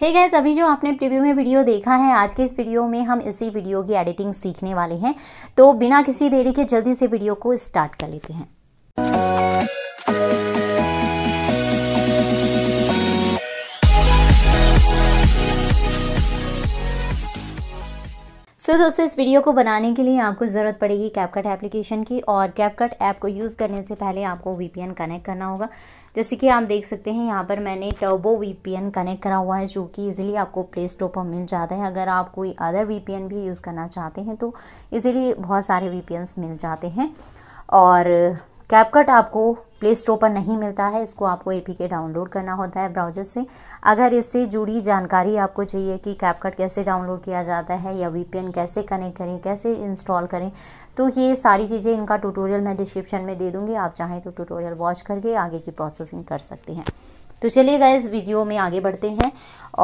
हे gas अभी जो आपने प्रीव्यू में वीडियो देखा है आज के इस वीडियो में हम इसी वीडियो की एडिटिंग सीखने वाले हैं तो बिना किसी देरी के जल्दी से वीडियो को स्टार्ट कर लेते हैं सो so, दोस्तों इस वीडियो को बनाने के लिए आपको ज़रूरत पड़ेगी कैपकट एप्लीकेशन की और कैपकट ऐप को यूज़ करने से पहले आपको वीपीएन कनेक्ट करना होगा जैसे कि आप देख सकते हैं यहाँ पर मैंने टर्बो वीपीएन कनेक्ट करा हुआ है जो कि इजीली आपको प्ले स्टोर पर मिल जाता है अगर आप कोई अदर वी भी यूज़ करना चाहते हैं तो इजीली बहुत सारे वी मिल जाते हैं और कैपकट आपको प्ले स्टोर पर नहीं मिलता है इसको आपको ए डाउनलोड करना होता है ब्राउजर से अगर इससे जुड़ी जानकारी आपको चाहिए कि कैपकट कैसे डाउनलोड किया जाता है या वी कैसे कनेक्ट करें कैसे इंस्टॉल करें तो ये सारी चीज़ें इनका ट्यूटोरियल मैं डिस्क्रिप्शन में दे दूँगी आप चाहें तो ट्यूटोरियल वॉच करके आगे की प्रोसेसिंग कर सकते हैं तो चलिए इस वीडियो में आगे बढ़ते हैं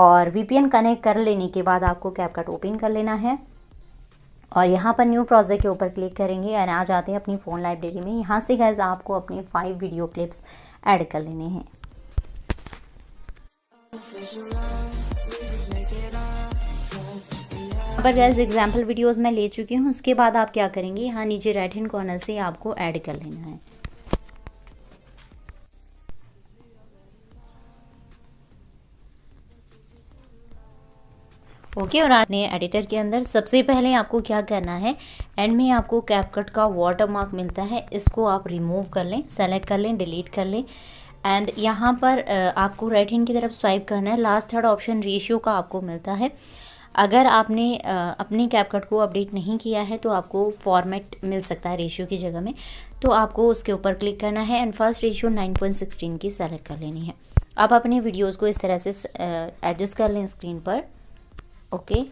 और वी कनेक्ट कर लेने के बाद आपको कैपकट ओपन कर लेना है और यहाँ पर न्यू प्रोजेक्ट के ऊपर क्लिक करेंगे और आ जाते हैं अपनी फ़ोन लाइब्रेरी में यहाँ से गैस आपको अपने फाइव वीडियो क्लिप्स ऐड कर लेने हैं पर गैस एग्जाम्पल वीडियोस मैं ले चुकी हूँ उसके बाद आप क्या करेंगे यहाँ नीचे राइट हैंड कॉर्नर से आपको ऐड कर लेना है ओके और आपने एडिटर के अंदर सबसे पहले आपको क्या करना है एंड में आपको कैपकट का वाटर मार्क मिलता है इसको आप रिमूव कर लें सेलेक्ट कर लें डिलीट कर लें एंड यहाँ पर आपको राइट हैंड की तरफ स्वाइप करना है लास्ट थर्ड ऑप्शन रेशियो का आपको मिलता है अगर आपने अपने कैपकट को अपडेट नहीं किया है तो आपको फॉर्मेट मिल सकता है रेशियो की जगह में तो आपको उसके ऊपर क्लिक करना है एंड फर्स्ट रेशियो 9.16 की सेलेक्ट कर लेनी है आप अपने वीडियोस को इस तरह से एडजस्ट कर लें स्क्रीन पर okay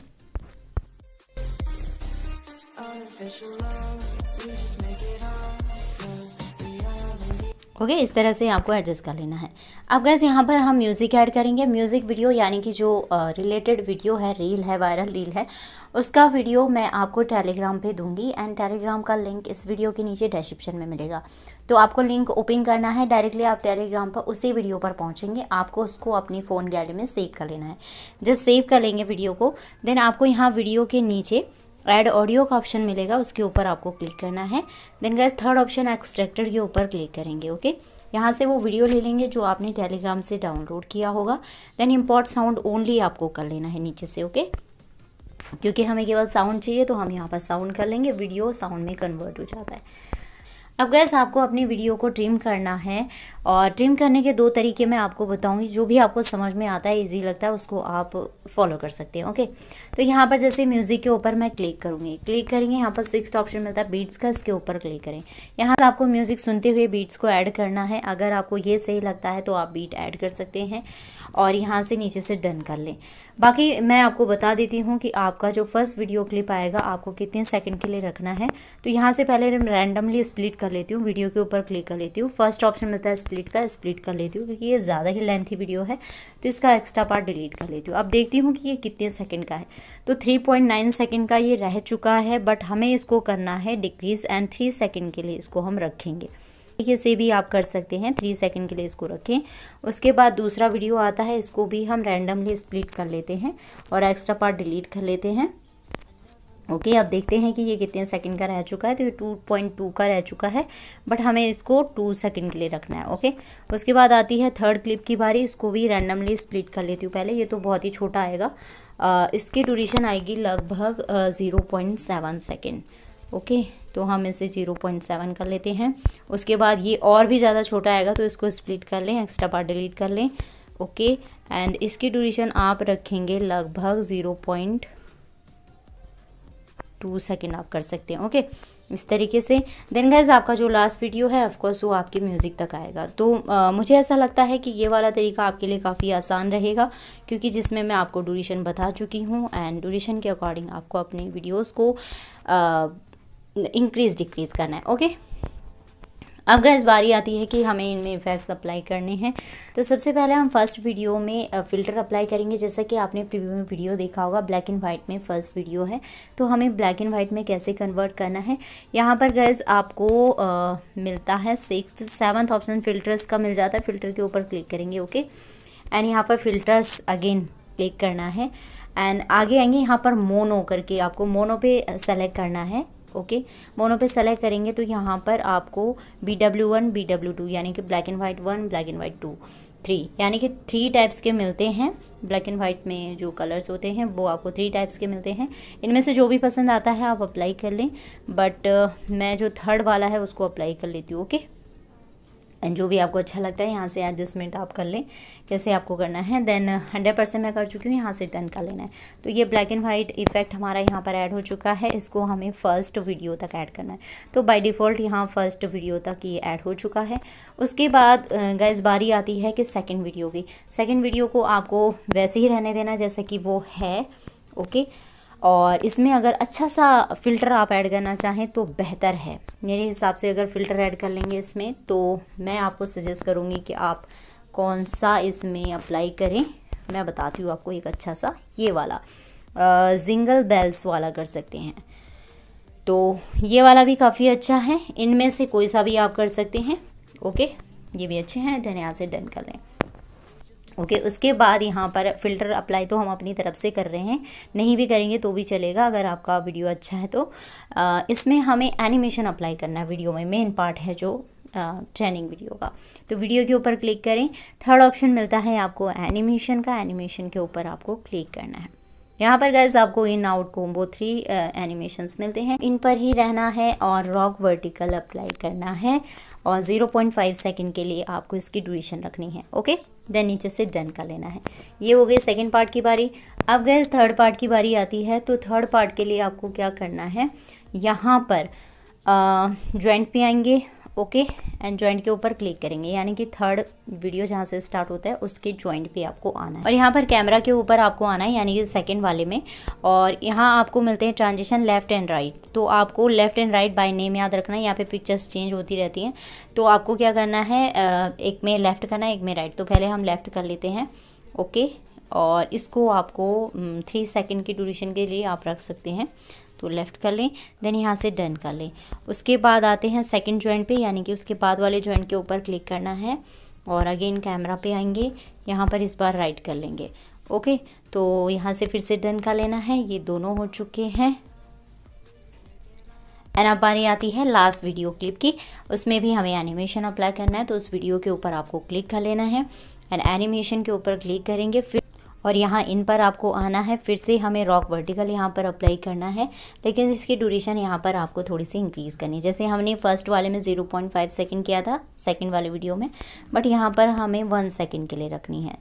ओके okay, इस तरह से आपको एडजस्ट कर लेना है अब गैस यहाँ पर हम म्यूज़िक ऐड करेंगे म्यूज़िक वीडियो यानी कि जो रिलेटेड वीडियो है रील है वायरल रील है उसका वीडियो मैं आपको टेलीग्राम पे दूंगी एंड टेलीग्राम का लिंक इस वीडियो के नीचे डिस्क्रिप्शन में मिलेगा तो आपको लिंक ओपन करना है डायरेक्टली आप टेलीग्राम पर उसी वीडियो पर पहुँचेंगे आपको उसको अपनी फ़ोन गैलरी में सेव कर लेना है जब सेव कर लेंगे वीडियो को देन आपको यहाँ वीडियो के नीचे ऐड ऑडियो का ऑप्शन मिलेगा उसके ऊपर आपको क्लिक करना है then guys third option extracted के ऊपर क्लिक करेंगे ओके यहाँ से वो वीडियो ले लेंगे जो आपने टेलीग्राम से डाउनलोड किया होगा देन इम्पोर्ट साउंड ओनली आपको कर लेना है नीचे से ओके क्योंकि हमें केवल साउंड चाहिए तो हम यहाँ पर साउंड कर लेंगे वीडियो साउंड में कन्वर्ट हो जाता है अब गैस आपको अपनी वीडियो को ट्रिम करना है और ट्रिम करने के दो तरीके मैं आपको बताऊंगी जो भी आपको समझ में आता है इजी लगता है उसको आप फॉलो कर सकते हैं ओके तो यहाँ पर जैसे म्यूज़िक के ऊपर मैं क्लिक करूँगी क्लिक करेंगे यहाँ पर सिक्स ऑप्शन मिलता है बीट्स का इसके ऊपर क्लिक करें यहाँ से आपको म्यूज़िक सुनते हुए बीट्स को ऐड करना है अगर आपको ये सही लगता है तो आप बीट ऐड कर सकते हैं और यहाँ से नीचे से डन कर लें बाकी मैं आपको बता देती हूँ कि आपका जो फर्स्ट वीडियो क्लिप आएगा आपको कितने सेकेंड के लिए रखना है तो यहाँ से पहले रैंडमली स्प्लिट कर कर लेती हूँ वीडियो के ऊपर क्लिक कर लेती हूँ फर्स्ट ऑप्शन मिलता है स्प्लिट का स्प्लिट कर लेती हूँ क्योंकि ये ज़्यादा ही लेंथी वीडियो है तो इसका एक्स्ट्रा पार्ट डिलीट कर लेती हूँ अब देखती हूँ कि ये कितने सेकेंड का है तो थ्री पॉइंट नाइन सेकेंड का ये रह चुका है बट हमें इसको करना है डिक्रीज़ एंड थ्री सेकेंड के लिए इसको हम रखेंगे तरीके से भी आप कर सकते हैं थ्री सेकेंड के लिए इसको रखें उसके बाद दूसरा वीडियो आता है इसको भी हम रैंडमली स्प्लिट कर लेते हैं और एक्स्ट्रा पार्ट डिलीट कर लेते हैं ओके okay, अब देखते हैं कि ये कितने सेकंड का रह चुका है तो ये टू पॉइंट टू का रह चुका है बट हमें इसको टू सेकंड के लिए रखना है ओके okay? उसके बाद आती है थर्ड क्लिप की बारी इसको भी रैंडमली स्प्लिट कर लेती हूँ पहले ये तो बहुत ही छोटा आएगा आ, इसकी ड्यूरेशन आएगी लगभग zero point seven second okay तो हम इसे ज़ीरो पॉइंट सेवन कर लेते हैं उसके बाद ये और भी ज़्यादा छोटा आएगा तो इसको स्प्लिट कर लें एक्स्ट्रा पार्ट डिलीट कर लें ओके एंड इसकी ड्यूरेशन आप रखेंगे लगभग ज़ीरो पॉइंट टू सेकेंड आप कर सकते हैं ओके इस तरीके से देन गैस आपका जो लास्ट वीडियो है ऑफकोर्स वो आपके म्यूज़िक तक आएगा तो आ, मुझे ऐसा लगता है कि ये वाला तरीका आपके लिए काफ़ी आसान रहेगा क्योंकि जिसमें मैं आपको ड्यूरेशन बता चुकी हूँ एंड ड्यूरेशन के अकॉर्डिंग आपको अपनी वीडियोज़ को इंक्रीज़ डिक्रीज़ करना है ओके अब गैस बारी आती है कि हमें इनमें इफ़ेक्ट्स अप्लाई करने हैं तो सबसे पहले हम फर्स्ट वीडियो में फ़िल्टर अप्लाई करेंगे जैसा कि आपने प्रीव्यू में वीडियो देखा होगा ब्लैक एंड वाइट में फ़र्स्ट वीडियो है तो हमें ब्लैक एंड वाइट में कैसे कन्वर्ट करना है यहाँ पर गैस आपको आ, मिलता है सिक्स सेवन्थ ऑप्शन फ़िल्टर्स का मिल जाता है फ़िल्टर के ऊपर क्लिक करेंगे ओके एंड यहाँ पर फ़िल्टर्स अगेन क्लिक करना है एंड आगे आएंगे यहाँ पर मोनो करके आपको मोनो पे सेलेक्ट करना है ओके मोनो पे सेलेक्ट करेंगे तो यहाँ पर आपको B W one B W two यानी कि black and white one black and white two three यानी कि थ्री टाइप्स के मिलते हैं ब्लैक एंड वाइट में जो कलर्स होते हैं वो आपको थ्री टाइप्स के मिलते हैं इनमें से जो भी पसंद आता है आप अप्लाई कर लें बट uh, मैं जो थर्ड वाला है उसको अप्लाई कर लेती हूँ ओके okay? एंड जो भी आपको अच्छा लगता है यहाँ से एडजस्टमेंट आप कर लें कैसे आपको करना है देन हंड्रेड परसेंट मैं कर चुकी हूँ यहाँ से टन का लेना है तो ये ब्लैक एंड वाइट इफेक्ट हमारा यहाँ पर ऐड हो चुका है इसको हमें फ़र्स्ट वीडियो तक ऐड करना है तो बाय डिफ़ॉल्ट यहाँ फ़र्स्ट वीडियो तक ये ऐड हो चुका है उसके बाद गैस बारी आती है कि सेकेंड वीडियो की सेकेंड वीडियो को आपको वैसे ही रहने देना जैसा कि वो है ओके okay? और इसमें अगर अच्छा सा फ़िल्टर आप ऐड करना चाहें तो बेहतर है मेरे हिसाब से अगर फ़िल्टर ऐड कर लेंगे इसमें तो मैं आपको सजेस्ट करूँगी कि आप कौन सा इसमें अप्लाई करें मैं बताती हूँ आपको एक अच्छा सा ये वाला जिंगल बेल्स वाला कर सकते हैं तो ये वाला भी काफ़ी अच्छा है इनमें से कोई सा भी आप कर सकते हैं ओके ये भी अच्छे हैं धन यहाँ से डन कर लें ओके okay, उसके बाद यहाँ पर फ़िल्टर अप्लाई तो हम अपनी तरफ से कर रहे हैं नहीं भी करेंगे तो भी चलेगा अगर आपका वीडियो अच्छा है तो इसमें हमें एनिमेशन अप्लाई करना है वीडियो में मेन पार्ट है जो ट्रेनिंग वीडियो का तो वीडियो के ऊपर क्लिक करें थर्ड ऑप्शन मिलता है आपको एनिमेशन का एनिमेशन के ऊपर आपको क्लिक करना है यहाँ पर गैस आपको in out combo three animations मिलते हैं इन पर ही रहना है और रॉक वर्टिकल अप्लाई करना है और 0.5 सेकंड के लिए आपको इसकी ड्यूरेशन रखनी है ओके देन नीचे से डन कर लेना है ये हो गई सेकेंड पार्ट की बारी अब गैस थर्ड पार्ट की बारी आती है तो थर्ड पार्ट के लिए आपको क्या करना है यहाँ पर जॉइंट पे आएंगे ओके एंड ज्वाइंट के ऊपर क्लिक करेंगे यानी कि थर्ड वीडियो जहाँ से स्टार्ट होता है उसके ज्वाइंट पे आपको आना है और यहाँ पर कैमरा के ऊपर आपको आना है यानी कि सेकंड वाले में और यहाँ आपको मिलते हैं ट्रांजिशन लेफ्ट एंड राइट तो आपको left and right by name याद रखना है यहाँ पे पिक्चर्स चेंज होती रहती हैं तो आपको क्या करना है एक में लेफ़्ट करना है एक में राइट तो पहले हम लेफ़्ट कर लेते हैं ओके और इसको आपको थ्री सेकेंड की ड्यूरेशन के लिए आप रख सकते हैं तो लेफ़्ट कर लें देन यहाँ से डन कर लें उसके बाद आते हैं सेकंड जॉइंट पे यानी कि उसके बाद वाले जॉइंट के ऊपर क्लिक करना है और अगेन कैमरा पे आएंगे यहाँ पर इस बार राइट कर लेंगे ओके तो यहाँ से फिर से डन कर लेना है ये दोनों हो चुके हैं एंड अब बारी आती है लास्ट वीडियो क्लिप की उसमें भी हमें एनिमेशन अप्लाई करना है तो उस वीडियो के ऊपर आपको क्लिक कर लेना है एंड एनिमेशन के ऊपर क्लिक करेंगे फिर और यहाँ इन पर आपको आना है फिर से हमें रॉक वर्टिकल यहाँ पर अप्लाई करना है लेकिन इसकी ड्यूरेशन यहाँ पर आपको थोड़ी सी इंक्रीज़ करनी है जैसे हमने फर्स्ट वाले में ज़ीरो पॉइंट फाइव सेकेंड किया था सेकेंड वाले वीडियो में बट यहाँ पर हमें वन सेकेंड के लिए रखनी है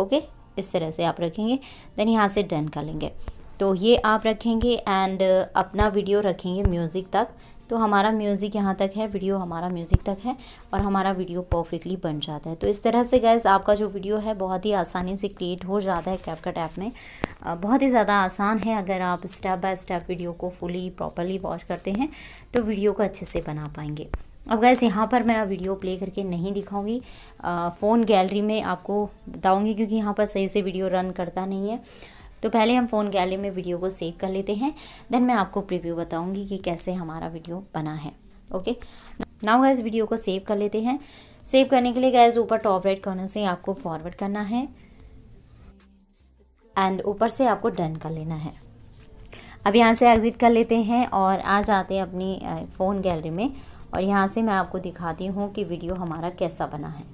ओके इस तरह से आप रखेंगे देन यहाँ से डन कर लेंगे तो ये आप रखेंगे एंड अपना वीडियो रखेंगे म्यूज़िक तक तो हमारा म्यूज़िक यहाँ तक है वीडियो हमारा म्यूज़िक तक है और हमारा वीडियो परफेक्टली बन जाता है तो इस तरह से गैस आपका जो वीडियो है बहुत ही आसानी से क्रिएट हो जाता है कैपकट ऐप में बहुत ही ज़्यादा आसान है अगर आप स्टेप बाय स्टेप वीडियो को फुली प्रॉपरली वॉच करते हैं तो वीडियो को अच्छे से बना पाएंगे अब गैस यहाँ पर मैं वीडियो प्ले करके नहीं दिखाऊँगी फ़ोन गैलरी में आपको बताऊँगी क्योंकि यहाँ पर सही से वीडियो रन करता नहीं है तो पहले हम फ़ोन गैलरी में वीडियो को सेव कर लेते हैं देन मैं आपको प्रिव्यू बताऊँगी कि कैसे हमारा वीडियो बना है ओके नाउ गैस वीडियो को सेव कर लेते हैं सेव करने के लिए गैस ऊपर टॉप राइट कॉर्नर से आपको फॉरवर्ड करना है एंड ऊपर से आपको डन कर लेना है अब यहाँ से एग्ज़िट कर लेते हैं और आ जाते हैं अपनी फ़ोन गैलरी में और यहाँ से मैं आपको दिखाती हूँ कि वीडियो हमारा कैसा बना है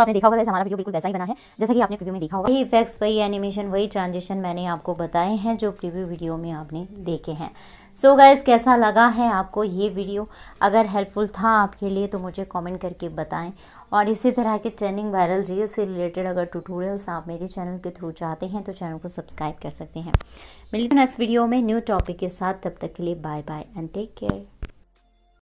तो आपने देखा होगा हमारा वीडियो बिल्कुल वैसा ही बना है जैसा कि आपने प्रीव्यू में देखा होगा वही इफेक्ट्स वही एनिमेशन वही ट्रांजेक्शन मैंने आपको बताए हैं जो प्रीव्यू वीडियो में आपने देखे हैं सो so गाइज़ कैसा लगा है आपको ये वीडियो अगर हेल्पफुल था आपके लिए तो मुझे कमेंट करके बताएं और इसी तरह के ट्रेंडिंग वायरल रील से रिलेटेड अगर ट्यूटोरियल्स आप मेरे चैनल के थ्रू चाहते हैं तो चैनल को सब्सक्राइब कर सकते हैं मिलते हैं नेक्स्ट वीडियो में न्यू टॉपिक के साथ तब तक के लिए bye bye and take care